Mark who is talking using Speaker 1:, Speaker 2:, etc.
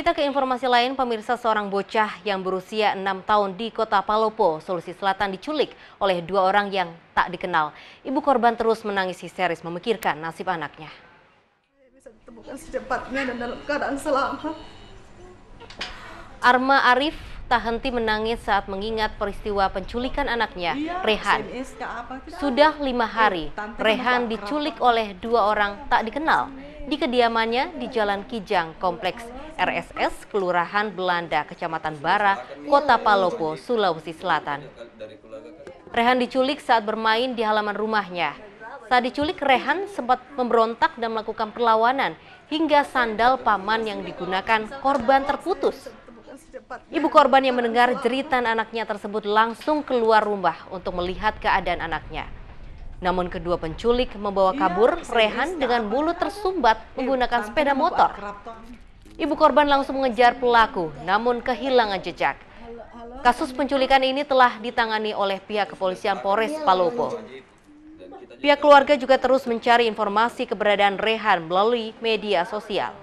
Speaker 1: Kita ke informasi lain, pemirsa seorang bocah yang berusia 6 tahun di kota Palopo, Sulawesi Selatan diculik oleh dua orang yang tak dikenal. Ibu korban terus menangis histeris memikirkan nasib anaknya. Bisa ditemukan secepatnya dan dalam keadaan selamat. Arma Arif tak henti menangis saat mengingat peristiwa penculikan anaknya, iya, Rehan. Sudah lima hari, Rehan diculik oleh dua orang tak dikenal di kediamannya di Jalan Kijang Kompleks RSS Kelurahan Belanda, Kecamatan Bara, Kota Palopo, Sulawesi Selatan. Rehan diculik saat bermain di halaman rumahnya. Saat diculik, Rehan sempat memberontak dan melakukan perlawanan hingga sandal paman yang digunakan korban terputus. Ibu korban yang mendengar jeritan anaknya tersebut langsung keluar rumah untuk melihat keadaan anaknya. Namun kedua penculik membawa kabur Rehan dengan bulu tersumbat menggunakan sepeda motor. Ibu korban langsung mengejar pelaku, namun kehilangan jejak. Kasus penculikan ini telah ditangani oleh pihak kepolisian Polres Palopo. Pihak keluarga juga terus mencari informasi keberadaan Rehan melalui media sosial.